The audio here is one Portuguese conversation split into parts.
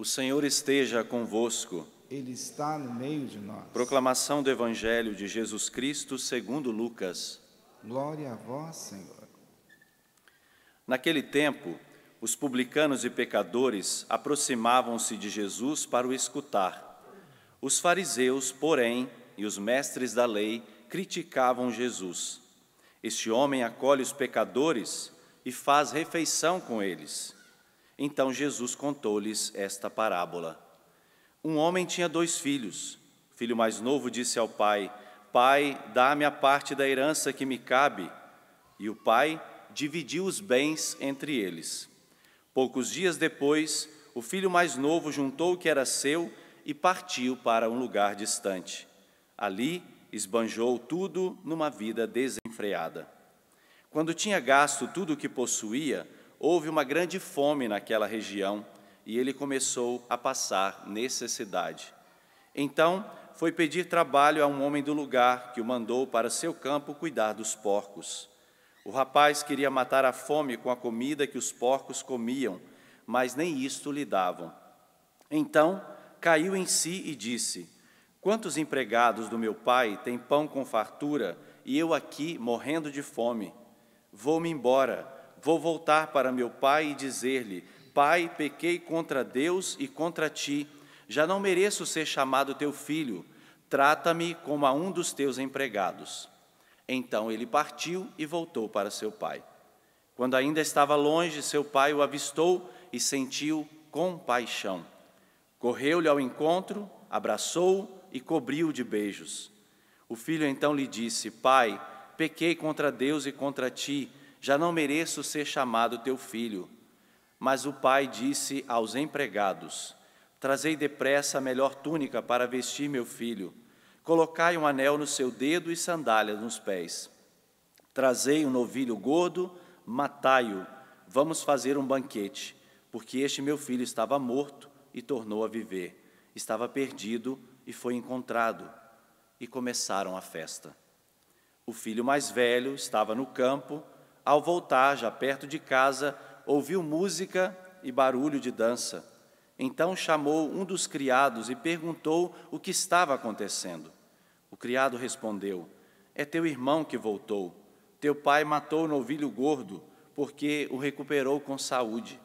O Senhor esteja convosco. Ele está no meio de nós. Proclamação do Evangelho de Jesus Cristo segundo Lucas. Glória a vós, Senhor. Naquele tempo, os publicanos e pecadores aproximavam-se de Jesus para o escutar. Os fariseus, porém, e os mestres da lei criticavam Jesus. Este homem acolhe os pecadores e faz refeição com eles. Então Jesus contou-lhes esta parábola. Um homem tinha dois filhos. O filho mais novo disse ao pai: Pai, dá-me a parte da herança que me cabe. E o pai dividiu os bens entre eles. Poucos dias depois, o filho mais novo juntou o que era seu e partiu para um lugar distante. Ali, esbanjou tudo numa vida desenfreada. Quando tinha gasto tudo o que possuía, Houve uma grande fome naquela região e ele começou a passar necessidade. Então foi pedir trabalho a um homem do lugar que o mandou para seu campo cuidar dos porcos. O rapaz queria matar a fome com a comida que os porcos comiam, mas nem isto lhe davam. Então caiu em si e disse: Quantos empregados do meu pai têm pão com fartura e eu aqui morrendo de fome? Vou-me embora Vou voltar para meu pai e dizer-lhe: Pai, pequei contra Deus e contra ti. Já não mereço ser chamado teu filho. Trata-me como a um dos teus empregados. Então ele partiu e voltou para seu pai. Quando ainda estava longe, seu pai o avistou e sentiu compaixão. Correu-lhe ao encontro, abraçou-o e cobriu-o de beijos. O filho então lhe disse: Pai, pequei contra Deus e contra ti já não mereço ser chamado teu filho. Mas o pai disse aos empregados: Trazei depressa a melhor túnica para vestir meu filho. Colocai um anel no seu dedo e sandálias nos pés. Trazei um novilho gordo, matai-o. Vamos fazer um banquete, porque este meu filho estava morto e tornou a viver. Estava perdido e foi encontrado. E começaram a festa. O filho mais velho estava no campo ao voltar, já perto de casa, ouviu música e barulho de dança. Então chamou um dos criados e perguntou o que estava acontecendo. O criado respondeu: É teu irmão que voltou. Teu pai matou o novilho gordo, porque o recuperou com saúde.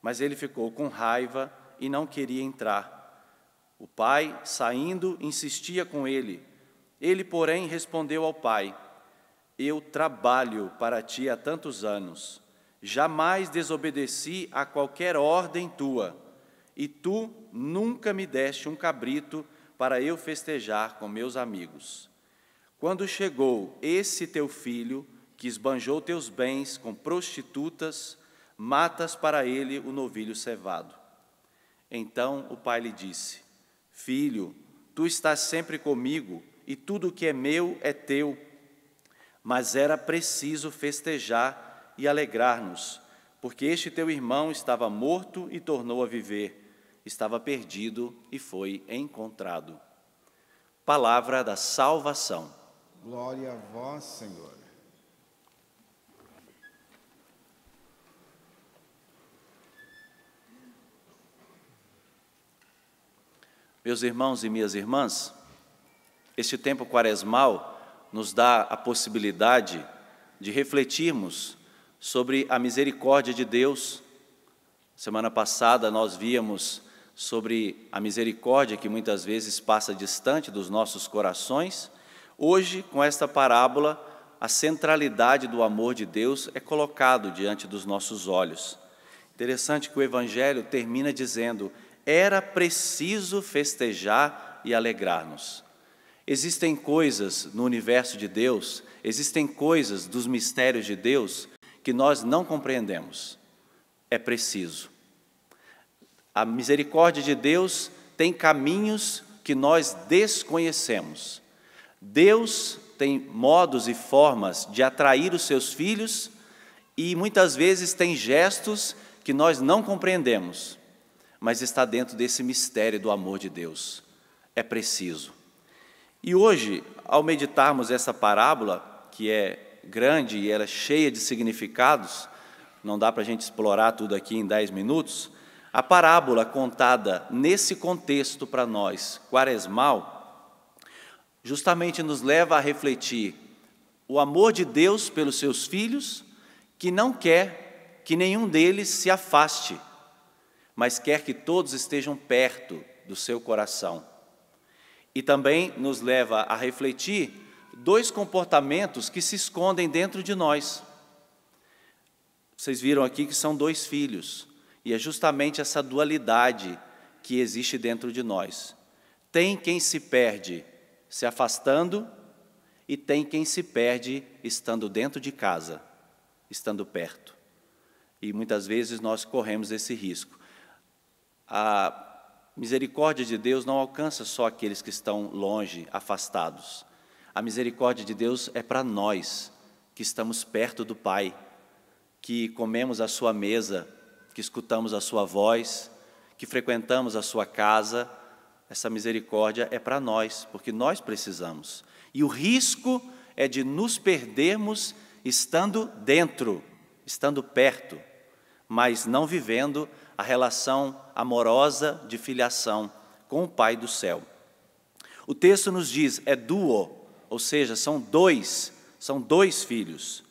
Mas ele ficou com raiva e não queria entrar. O pai, saindo, insistia com ele. Ele, porém, respondeu ao pai: eu trabalho para ti há tantos anos, jamais desobedeci a qualquer ordem tua, e tu nunca me deste um cabrito para eu festejar com meus amigos. Quando chegou esse teu filho, que esbanjou teus bens com prostitutas, matas para ele o novilho cevado. Então o pai lhe disse: Filho, tu estás sempre comigo, e tudo o que é meu é teu mas era preciso festejar e alegrar-nos, porque este teu irmão estava morto e tornou a viver, estava perdido e foi encontrado. Palavra da salvação. Glória a vós, Senhor. Meus irmãos e minhas irmãs, este tempo quaresmal nos dá a possibilidade de refletirmos sobre a misericórdia de Deus. Semana passada nós víamos sobre a misericórdia que muitas vezes passa distante dos nossos corações. Hoje, com esta parábola, a centralidade do amor de Deus é colocado diante dos nossos olhos. Interessante que o evangelho termina dizendo: era preciso festejar e alegrar-nos. Existem coisas no universo de Deus, existem coisas dos mistérios de Deus que nós não compreendemos. É preciso. A misericórdia de Deus tem caminhos que nós desconhecemos. Deus tem modos e formas de atrair os seus filhos e muitas vezes tem gestos que nós não compreendemos, mas está dentro desse mistério do amor de Deus. É preciso. E hoje, ao meditarmos essa parábola, que é grande e ela é cheia de significados, não dá para a gente explorar tudo aqui em dez minutos, a parábola contada nesse contexto para nós, quaresmal, justamente nos leva a refletir o amor de Deus pelos seus filhos, que não quer que nenhum deles se afaste, mas quer que todos estejam perto do seu coração. E também nos leva a refletir dois comportamentos que se escondem dentro de nós. Vocês viram aqui que são dois filhos, e é justamente essa dualidade que existe dentro de nós. Tem quem se perde se afastando, e tem quem se perde estando dentro de casa, estando perto. E muitas vezes nós corremos esse risco. A misericórdia de Deus não alcança só aqueles que estão longe, afastados. A misericórdia de Deus é para nós que estamos perto do Pai, que comemos a sua mesa, que escutamos a sua voz, que frequentamos a sua casa. Essa misericórdia é para nós, porque nós precisamos. E o risco é de nos perdermos estando dentro, estando perto, mas não vivendo a relação amorosa de filiação com o Pai do céu. O texto nos diz, é duo, ou seja, são dois, são dois filhos.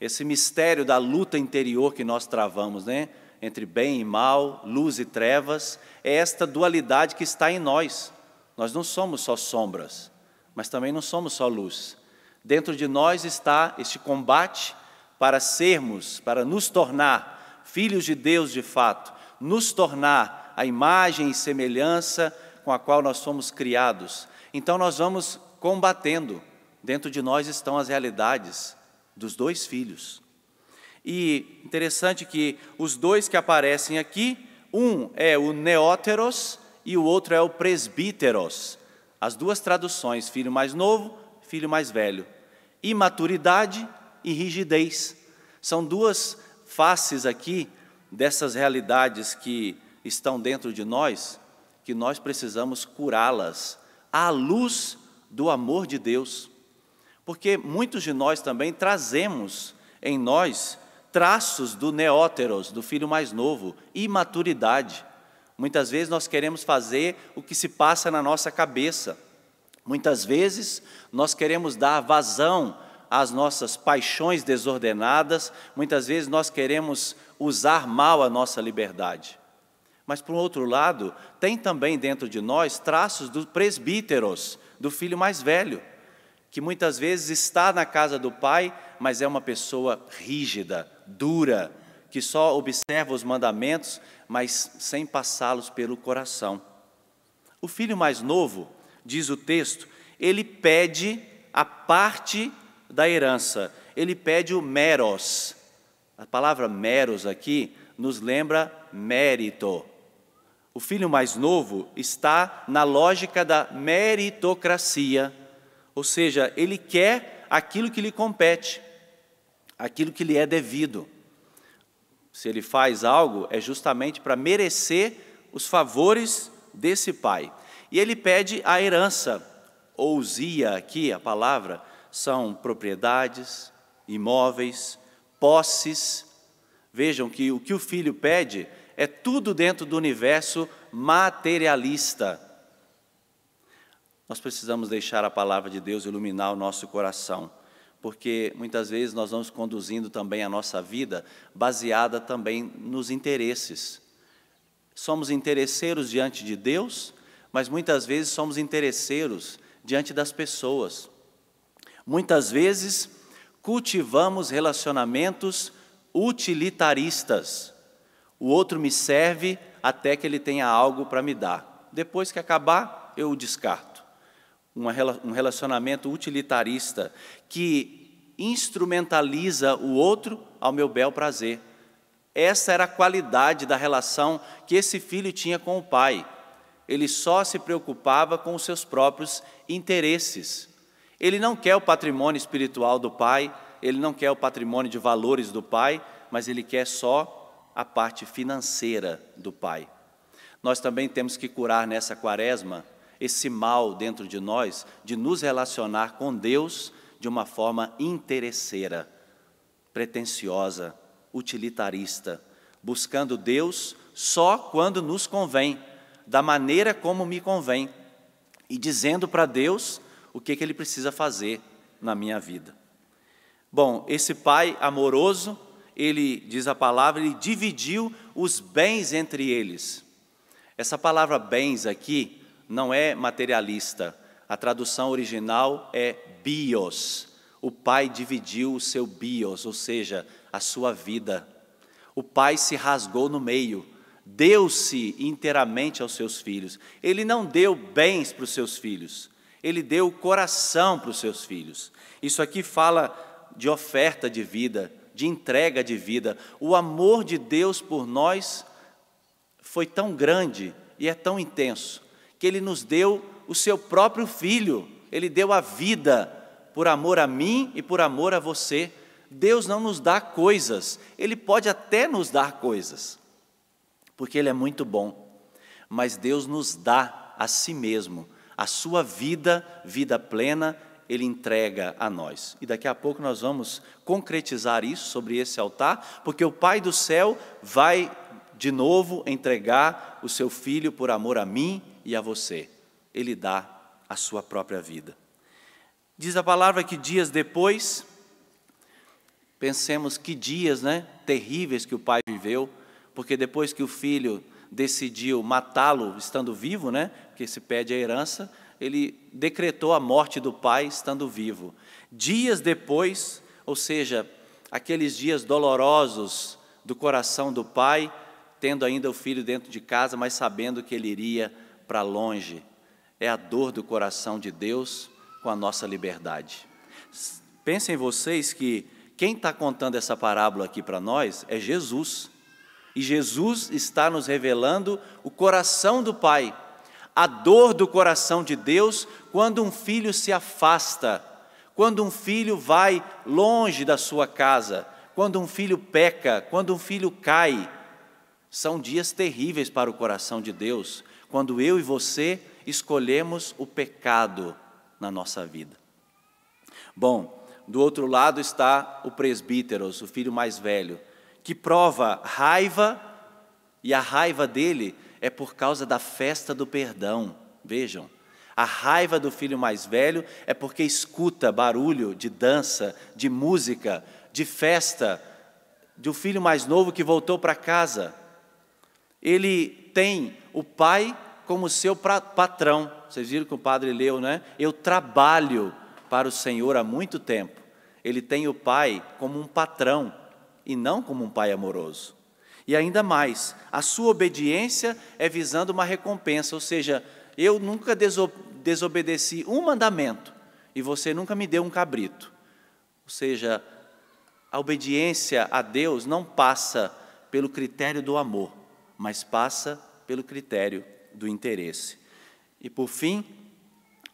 Esse mistério da luta interior que nós travamos, né? Entre bem e mal, luz e trevas, é esta dualidade que está em nós. Nós não somos só sombras, mas também não somos só luz. Dentro de nós está este combate para sermos, para nos tornar filhos de Deus de fato, nos tornar a imagem e semelhança com a qual nós somos criados. Então nós vamos combatendo. Dentro de nós estão as realidades dos dois filhos. E interessante que os dois que aparecem aqui, um é o neóteros e o outro é o presbíteros. As duas traduções, filho mais novo, filho mais velho. Imaturidade e rigidez. São duas faces aqui dessas realidades que estão dentro de nós, que nós precisamos curá-las à luz do amor de Deus. Porque muitos de nós também trazemos em nós traços do neóteros, do filho mais novo, imaturidade. Muitas vezes nós queremos fazer o que se passa na nossa cabeça. Muitas vezes nós queremos dar vazão as nossas paixões desordenadas, muitas vezes nós queremos usar mal a nossa liberdade. Mas, por outro lado, tem também dentro de nós traços do presbíteros, do filho mais velho, que muitas vezes está na casa do pai, mas é uma pessoa rígida, dura, que só observa os mandamentos, mas sem passá-los pelo coração. O filho mais novo, diz o texto, ele pede a parte da herança. Ele pede o meros. A palavra meros aqui nos lembra mérito. O filho mais novo está na lógica da meritocracia, ou seja, ele quer aquilo que lhe compete, aquilo que lhe é devido. Se ele faz algo, é justamente para merecer os favores desse pai. E ele pede a herança, ousia aqui a palavra, são propriedades, imóveis, posses. Vejam que o que o filho pede é tudo dentro do universo materialista. Nós precisamos deixar a palavra de Deus iluminar o nosso coração, porque muitas vezes nós vamos conduzindo também a nossa vida baseada também nos interesses. Somos interesseiros diante de Deus, mas muitas vezes somos interesseiros diante das pessoas. Muitas vezes cultivamos relacionamentos utilitaristas. O outro me serve até que ele tenha algo para me dar. Depois que acabar, eu o descarto. Um relacionamento utilitarista que instrumentaliza o outro ao meu bel prazer. Essa era a qualidade da relação que esse filho tinha com o pai. Ele só se preocupava com os seus próprios interesses. Ele não quer o patrimônio espiritual do pai, ele não quer o patrimônio de valores do pai, mas ele quer só a parte financeira do pai. Nós também temos que curar nessa quaresma esse mal dentro de nós de nos relacionar com Deus de uma forma interesseira, pretensiosa, utilitarista, buscando Deus só quando nos convém, da maneira como me convém, e dizendo para Deus o que, que ele precisa fazer na minha vida. Bom, esse pai amoroso, ele diz a palavra, ele dividiu os bens entre eles. Essa palavra bens aqui não é materialista. A tradução original é bios. O pai dividiu o seu bios, ou seja, a sua vida. O pai se rasgou no meio, deu-se inteiramente aos seus filhos. Ele não deu bens para os seus filhos, ele deu o coração para os seus filhos. Isso aqui fala de oferta de vida, de entrega de vida. O amor de Deus por nós foi tão grande e é tão intenso que ele nos deu o seu próprio filho. Ele deu a vida por amor a mim e por amor a você. Deus não nos dá coisas, ele pode até nos dar coisas, porque ele é muito bom. Mas Deus nos dá a si mesmo a sua vida, vida plena, ele entrega a nós. E daqui a pouco nós vamos concretizar isso sobre esse altar, porque o Pai do céu vai de novo entregar o seu filho por amor a mim e a você. Ele dá a sua própria vida. Diz a palavra que dias depois, pensemos que dias, né, terríveis que o pai viveu, porque depois que o filho decidiu matá-lo estando vivo, né, que se pede a herança, ele decretou a morte do pai estando vivo. Dias depois, ou seja, aqueles dias dolorosos do coração do pai, tendo ainda o filho dentro de casa, mas sabendo que ele iria para longe. É a dor do coração de Deus com a nossa liberdade. Pensem vocês que quem está contando essa parábola aqui para nós é Jesus. E Jesus está nos revelando o coração do Pai a dor do coração de Deus quando um filho se afasta, quando um filho vai longe da sua casa, quando um filho peca, quando um filho cai. São dias terríveis para o coração de Deus, quando eu e você escolhemos o pecado na nossa vida. Bom, do outro lado está o presbítero, o filho mais velho, que prova raiva, e a raiva dele é por causa da festa do perdão. Vejam, a raiva do filho mais velho é porque escuta barulho de dança, de música, de festa, de um filho mais novo que voltou para casa. Ele tem o pai como seu patrão. Vocês viram que o padre leu, né? Eu trabalho para o Senhor há muito tempo. Ele tem o pai como um patrão e não como um pai amoroso. E ainda mais, a sua obediência é visando uma recompensa, ou seja, eu nunca desobedeci um mandamento e você nunca me deu um cabrito. Ou seja, a obediência a Deus não passa pelo critério do amor, mas passa pelo critério do interesse. E por fim,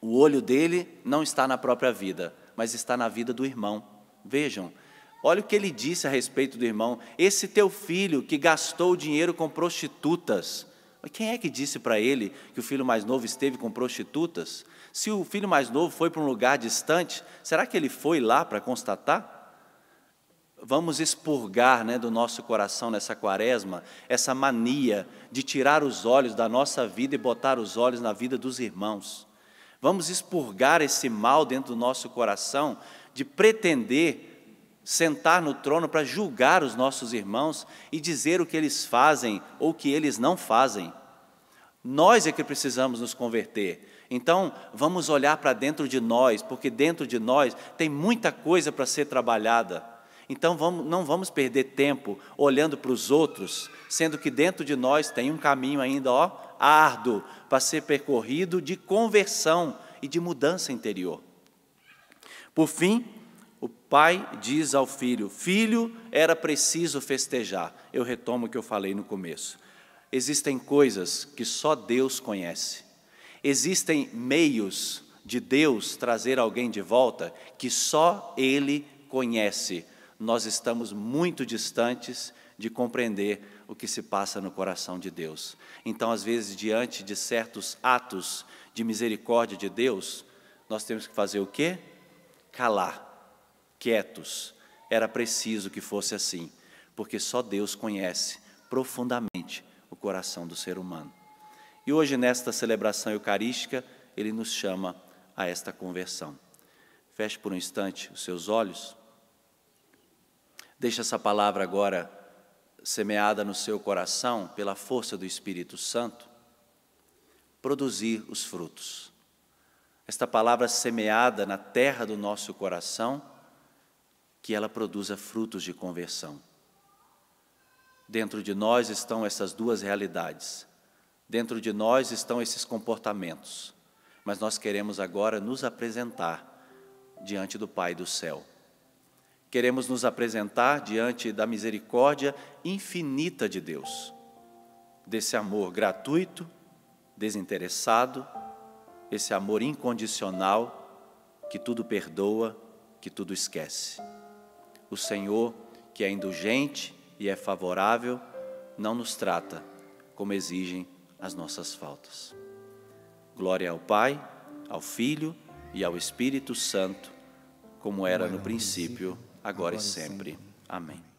o olho dele não está na própria vida, mas está na vida do irmão. Vejam, Olha o que ele disse a respeito do irmão. Esse teu filho que gastou dinheiro com prostitutas. Mas quem é que disse para ele que o filho mais novo esteve com prostitutas? Se o filho mais novo foi para um lugar distante, será que ele foi lá para constatar? Vamos expurgar né, do nosso coração nessa quaresma essa mania de tirar os olhos da nossa vida e botar os olhos na vida dos irmãos. Vamos expurgar esse mal dentro do nosso coração de pretender sentar no trono para julgar os nossos irmãos e dizer o que eles fazem ou o que eles não fazem. Nós é que precisamos nos converter. Então, vamos olhar para dentro de nós, porque dentro de nós tem muita coisa para ser trabalhada. Então, vamos, não vamos perder tempo olhando para os outros, sendo que dentro de nós tem um caminho ainda ó, árduo para ser percorrido de conversão e de mudança interior. Por fim, o pai diz ao filho: Filho, era preciso festejar. Eu retomo o que eu falei no começo. Existem coisas que só Deus conhece. Existem meios de Deus trazer alguém de volta que só Ele conhece. Nós estamos muito distantes de compreender o que se passa no coração de Deus. Então, às vezes, diante de certos atos de misericórdia de Deus, nós temos que fazer o quê? Calar quietos. Era preciso que fosse assim, porque só Deus conhece profundamente o coração do ser humano. E hoje, nesta celebração eucarística, ele nos chama a esta conversão. Feche por um instante os seus olhos. Deixe essa palavra agora semeada no seu coração pela força do Espírito Santo produzir os frutos. Esta palavra semeada na terra do nosso coração que ela produza frutos de conversão. Dentro de nós estão essas duas realidades. Dentro de nós estão esses comportamentos. Mas nós queremos agora nos apresentar diante do Pai do céu. Queremos nos apresentar diante da misericórdia infinita de Deus, desse amor gratuito, desinteressado, esse amor incondicional que tudo perdoa, que tudo esquece o Senhor, que é indulgente e é favorável, não nos trata como exigem as nossas faltas. Glória ao Pai, ao Filho e ao Espírito Santo, como era no princípio, agora e sempre. Amém.